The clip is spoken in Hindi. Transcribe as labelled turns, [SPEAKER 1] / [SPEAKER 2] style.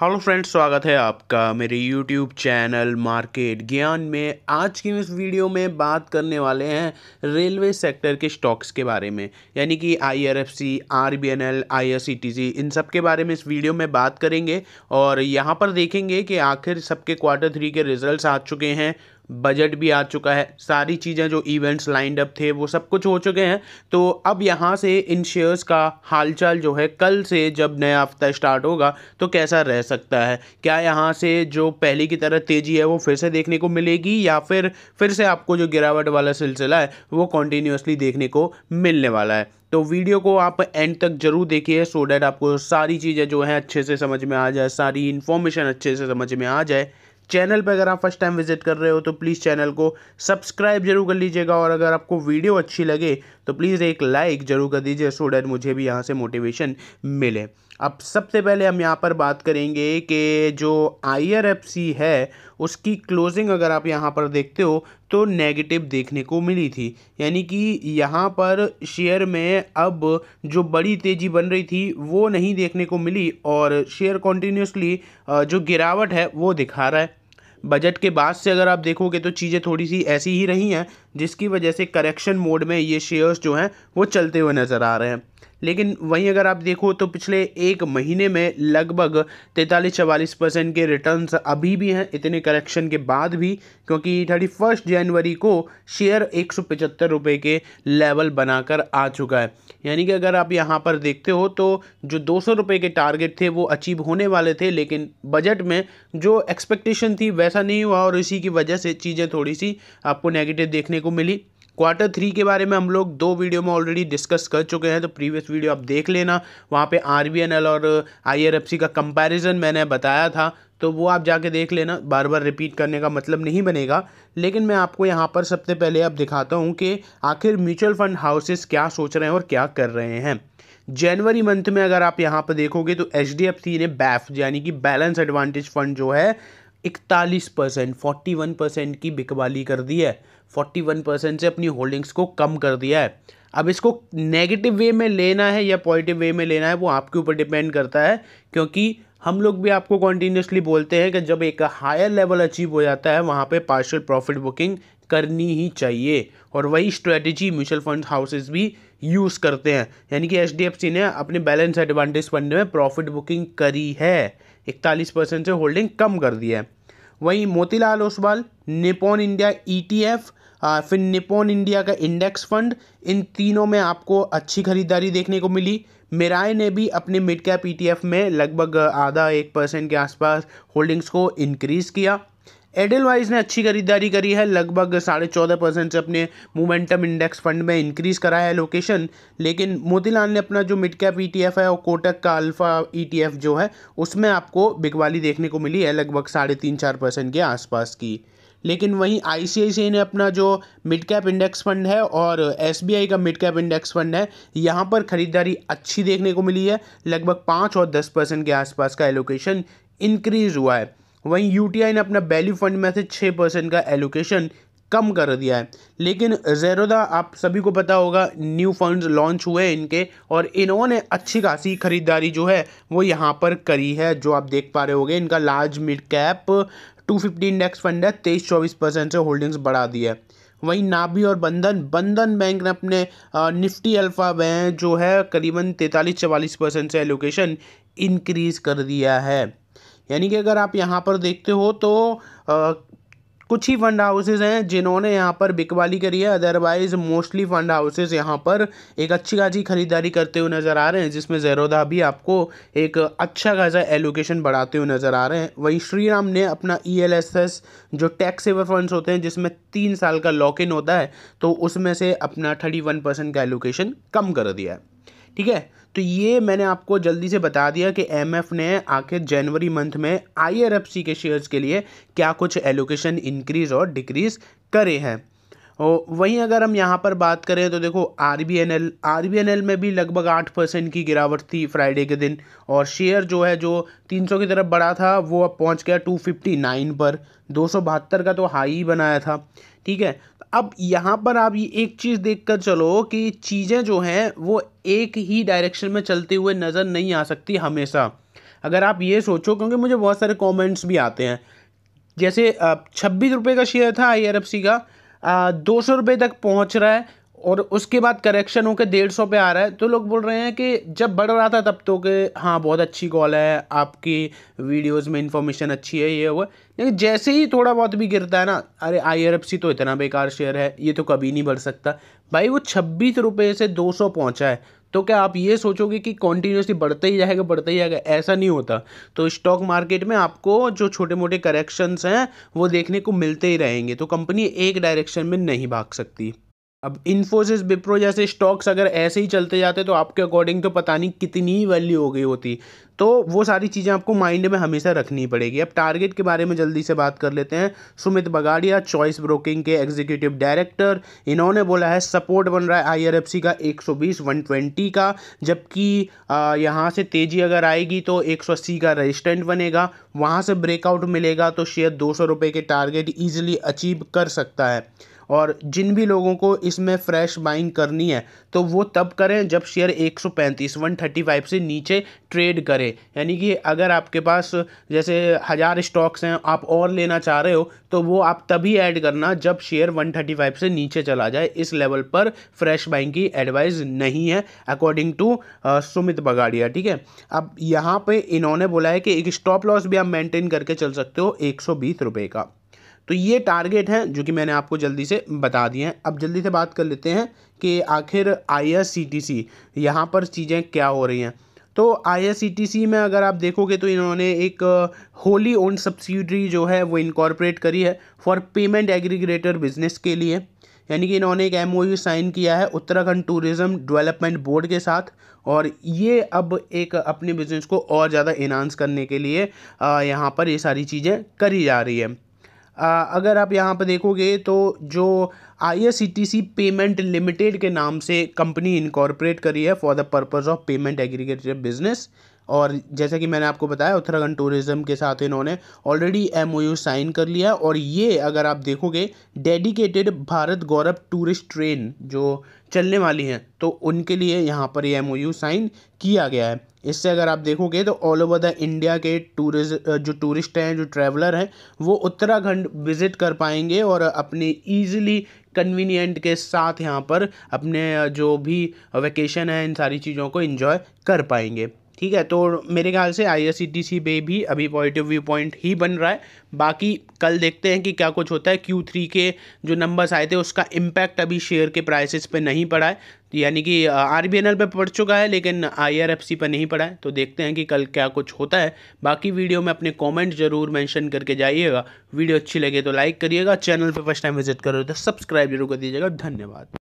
[SPEAKER 1] हेलो फ्रेंड्स स्वागत है आपका मेरे यूट्यूब चैनल मार्केट ज्ञान में आज की इस वीडियो में बात करने वाले हैं रेलवे सेक्टर के स्टॉक्स के बारे में यानी कि आईआरएफसी आरबीएनएल आईआरसीटीसी इन सब के बारे में इस वीडियो में बात करेंगे और यहाँ पर देखेंगे कि आखिर सबके क्वार्टर थ्री के रिजल्ट्स आ चुके हैं बजट भी आ चुका है सारी चीज़ें जो इवेंट्स लाइंड अप थे वो सब कुछ हो चुके हैं तो अब यहाँ से इन शेयर्स का हालचाल जो है कल से जब नया हफ्ता स्टार्ट होगा तो कैसा रह सकता है क्या यहाँ से जो पहले की तरह तेज़ी है वो फिर से देखने को मिलेगी या फिर फिर से आपको जो गिरावट वाला सिलसिला है वो कॉन्टीन्यूसली देखने को मिलने वाला है तो वीडियो को आप एंड तक जरूर देखिए सो डैट आपको सारी चीज़ें जो हैं अच्छे से समझ में आ जाए सारी इन्फॉर्मेशन अच्छे से समझ में आ जाए चैनल पर अगर आप फर्स्ट टाइम विजिट कर रहे हो तो प्लीज़ चैनल को सब्सक्राइब जरूर कर लीजिएगा और अगर आपको वीडियो अच्छी लगे तो प्लीज़ एक लाइक ज़रूर कर दीजिए सो डैट मुझे भी यहाँ से मोटिवेशन मिले अब सबसे पहले हम यहाँ पर बात करेंगे कि जो आई है उसकी क्लोजिंग अगर आप यहाँ पर देखते हो तो नेगेटिव देखने को मिली थी यानी कि यहाँ पर शेयर में अब जो बड़ी तेज़ी बन रही थी वो नहीं देखने को मिली और शेयर कॉन्टीन्यूसली जो गिरावट है वो दिखा रहा है बजट के बाद से अगर आप देखोगे तो चीज़ें थोड़ी सी ऐसी ही रही हैं जिसकी वजह से करेक्शन मोड में ये शेयर्स जो हैं वो चलते हुए नज़र आ रहे हैं लेकिन वहीं अगर आप देखो तो पिछले एक महीने में लगभग तैंतालीस चवालीस परसेंट के रिटर्न्स अभी भी हैं इतने करेक्शन के बाद भी क्योंकि थर्टी फर्स्ट जनवरी को शेयर एक सौ पचहत्तर रुपये के लेवल बनाकर आ चुका है यानी कि अगर आप यहाँ पर देखते हो तो जो दो सौ रुपये के टारगेट थे वो अचीव होने वाले थे लेकिन बजट में जो एक्सपेक्टेशन थी वैसा नहीं हुआ और इसी की वजह से चीज़ें थोड़ी सी आपको नेगेटिव देखने को मिली क्वार्टर थ्री के बारे में हम लोग दो वीडियो में ऑलरेडी डिस्कस कर चुके हैं तो प्रीवियस वीडियो आप देख लेना वहाँ पे आर और आई का कंपैरिजन मैंने बताया था तो वो आप जाके देख लेना बार बार रिपीट करने का मतलब नहीं बनेगा लेकिन मैं आपको यहाँ पर सबसे पहले अब दिखाता हूँ कि आखिर म्यूचुअल फंड हाउसेस क्या सोच रहे हैं और क्या कर रहे हैं जनवरी मंथ में अगर आप यहाँ पर देखोगे तो एच ने बैफ यानी कि बैलेंस एडवांटेज फंड जो है इकतालीस परसेंट फोर्टी वन परसेंट की बिकवाली कर दी है फोर्टी वन परसेंट से अपनी होल्डिंग्स को कम कर दिया है अब इसको नेगेटिव वे में लेना है या पॉजिटिव वे में लेना है वो आपके ऊपर डिपेंड करता है क्योंकि हम लोग भी आपको कॉन्टीन्यूसली बोलते हैं कि जब एक हायर लेवल अचीव हो जाता है वहाँ पे पार्शल प्रॉफिट बुकिंग करनी ही चाहिए और वही स्ट्रेटजी म्यूचुअल फंड हाउसेज भी यूज़ करते हैं यानी कि एच ने अपने बैलेंस एडवांटेज फंड में प्रॉफिट बुकिंग करी है इकतालीस परसेंट से होल्डिंग कम कर दी है वहीं Motilal Oswal Nippon India ETF e फिर निपोन इंडिया का इंडेक्स फंड इन तीनों में आपको अच्छी खरीदारी देखने को मिली मेराय ने भी अपने मिड कैप ईटीएफ e में लगभग आधा एक परसेंट के आसपास होल्डिंग्स को इंक्रीज़ किया एडल वाइज ने अच्छी खरीदारी करी है लगभग साढ़े चौदह परसेंट से अपने मोमेंटम इंडेक्स फंड में इंक्रीज करा है लोकेशन लेकिन मोतीलाल ने अपना जो मिड कैप ई है और कोटक का अल्फा ई e जो है उसमें आपको बिकवाली देखने को मिली है लगभग साढ़े तीन चार परसेंट के आसपास की लेकिन वहीं आई ने अपना जो मिड कैप इंडेक्स फंड है और एस का मिड कैप इंडेक्स फंड है यहाँ पर खरीदारी अच्छी देखने को मिली है लगभग पाँच और दस परसेंट के आसपास का एलोकेशन इंक्रीज हुआ है वहीं यू ने अपना वैल्यू फंड में से छः परसेंट का एलोकेशन कम कर दिया है लेकिन जेरोदा आप सभी को पता होगा न्यू फंड्स लॉन्च हुए हैं इनके और इन्होंने अच्छी खासी खरीदारी जो है वो यहाँ पर करी है जो आप देख पा रहे होंगे इनका large mid cap two fifty index fund है तेईस चौबीस परसेंट से होल्डिंग्स बढ़ा दी है वहीं नाबी और बंधन बंधन बैंक ने अपने निफ्टी अल्फा बैंक जो है करीबन तैंतालीस चवालीस परसेंट से एलोकेशन इनक्रीज़ कर दिया है यानी कि अगर आप यहाँ पर देखते हो तो आ, कुछ ही फंड हाउसेज हैं जिन्होंने यहाँ पर बिकवाली करी है अदरवाइज मोस्टली फंड हाउसेज यहाँ पर एक अच्छी खासी खरीदारी करते हुए नज़र आ रहे हैं जिसमें जैरोदा भी आपको एक अच्छा खासा एलोकेशन बढ़ाते हुए नज़र आ रहे हैं वहीं श्रीराम ने अपना ई e जो टैक्स सेवर फंड्स होते हैं जिसमें तीन साल का लॉक इन होता है तो उसमें से अपना थर्टी वन परसेंट का एलोकेशन कम कर दिया है ठीक है तो ये मैंने आपको जल्दी से बता दिया कि एम ने आखिर जनवरी मंथ में आई के शेयर्स के लिए क्या कुछ एलोकेशन इंक्रीज और डिक्रीज करे हैं और वहीं अगर हम यहाँ पर बात करें तो देखो R B N L R B N L में भी लगभग आठ परसेंट की गिरावट थी फ्राइडे के दिन और शेयर जो है जो तीन सौ की तरफ बढ़ा था वो अब पहुँच गया टू फिफ्टी नाइन पर दो सौ बहत्तर का तो हाई ही बनाया था ठीक है अब यहाँ पर आप ये एक चीज़ देख कर चलो कि चीज़ें जो हैं वो एक ही डायरेक्शन में चलते हुए नज़र नहीं आ सकती हमेशा अगर आप ये सोचो क्योंकि मुझे बहुत सारे कमेंट्स भी आते हैं जैसे छब्बीस रुपये का शेयर था आई का दो सौ रुपये तक पहुँच रहा है और उसके बाद करेक्शन होकर डेढ़ सौ पे आ रहा है तो लोग बोल रहे हैं कि जब बढ़ रहा था तब तो कि हाँ बहुत अच्छी कॉल है आपकी वीडियोस में इंफॉर्मेशन अच्छी है ये वो लेकिन जैसे ही थोड़ा बहुत भी गिरता है ना अरे आई तो इतना बेकार शेयर है ये तो कभी नहीं बढ़ सकता भाई वो छब्बीस रुपये से दो सौ पहुँचा है तो क्या आप ये सोचोगे कि कॉन्टीन्यूसली बढ़ते ही जाएगा बढ़ते ही जाएगा ऐसा नहीं होता तो स्टॉक मार्केट में आपको जो छोटे मोटे करेक्शंस हैं वो देखने को मिलते ही रहेंगे तो कंपनी एक डायरेक्शन में नहीं भाग सकती अब इन्फोसिस विप्रो जैसे स्टॉक्स अगर ऐसे ही चलते जाते तो आपके अकॉर्डिंग तो पता नहीं कितनी वैल्यू हो गई होती तो वो सारी चीज़ें आपको माइंड में हमेशा रखनी पड़ेगी अब टारगेट के बारे में जल्दी से बात कर लेते हैं सुमित बगाड़िया चॉइस ब्रोकिंग के एग्जीक्यूटिव डायरेक्टर इन्होंने बोला है सपोर्ट बन रहा है आई का एक 120 का जबकि यहाँ से तेज़ी अगर आएगी तो एक का रजिस्टेंट बनेगा वहाँ से ब्रेकआउट मिलेगा तो शेयर दो के टारगेट ईजिली अचीव कर सकता है और जिन भी लोगों को इसमें फ्रेश बाइंग करनी है तो वो तब करें जब शेयर 135 135 से नीचे ट्रेड करें यानी कि अगर आपके पास जैसे हज़ार स्टॉक्स हैं आप और लेना चाह रहे हो तो वो आप तभी ऐड करना जब शेयर 135 से नीचे चला जाए इस लेवल पर फ्रेश बाइंग की एडवाइस नहीं है अकॉर्डिंग टू सुमित बगाड़िया ठीक है अब यहाँ पे इन्होंने बोला है कि एक स्टॉप लॉस भी आप मेंटेन करके चल सकते हो एक सौ का तो ये टारगेट हैं जो कि मैंने आपको जल्दी से बता दिए हैं अब जल्दी से बात कर लेते हैं कि आखिर I S C T C यहाँ पर चीज़ें क्या हो रही हैं तो आई सी सी टी में अगर आप देखोगे तो इन्होंने एक होली ओन सब्सिडरी जो है वो इनकॉर्पोरेट करी है फॉर पेमेंट एग्रीग्रेटर बिजनेस के लिए यानी कि इन्होंने एक एम साइन किया है उत्तराखंड टूरिज़्म डेवलपमेंट बोर्ड के साथ और ये अब एक अपने बिज़नेस को और ज़्यादा इन्हांस करने के लिए यहाँ पर ये सारी चीज़ें करी जा रही है अगर आप यहाँ पर देखोगे तो जो आई पेमेंट लिमिटेड के नाम से कंपनी इनकॉर्पोरेट करी है for the purpose of payment agriculture business और जैसा कि मैंने आपको बताया उत्तराखंड टूरिज़्म के साथ इन्होंने ऑलरेडी एमओयू साइन कर लिया और ये अगर आप देखोगे dedicated Bharat Gaurav tourist train जो चलने वाली हैं तो उनके लिए यहाँ पर ये एमओयू साइन किया गया है इससे अगर आप देखोगे तो ऑल ओवर द इंडिया के टूरिज जो टूरिस्ट हैं जो ट्रैवलर हैं वो उत्तराखंड विज़िट कर पाएंगे और अपनी ईजिली कन्वीनियंट के साथ यहाँ पर अपने जो भी वैकेशन है इन सारी चीज़ों को इन्जॉय कर पाएंगे ठीक है तो मेरे ख्याल से आई पे भी अभी पॉजिटिव व्यू पॉइंट ही बन रहा है बाकी कल देखते हैं कि क्या कुछ होता है क्यू थ्री के जो नंबर्स आए थे उसका इम्पैक्ट अभी शेयर के प्राइसेस पे नहीं पड़ा है यानी कि आर बी एन एल पर पड़ चुका है लेकिन आई आर एफ सी पर नहीं पड़ा है तो देखते हैं कि कल क्या कुछ होता है बाकी वीडियो में अपने कॉमेंट जरूर मैंशन करके जाइएगा वीडियो अच्छी लगे तो लाइक करिएगा चैनल पर फर्स्ट टाइम विजिट करो तो सब्सक्राइब जरूर कर दीजिएगा धन्यवाद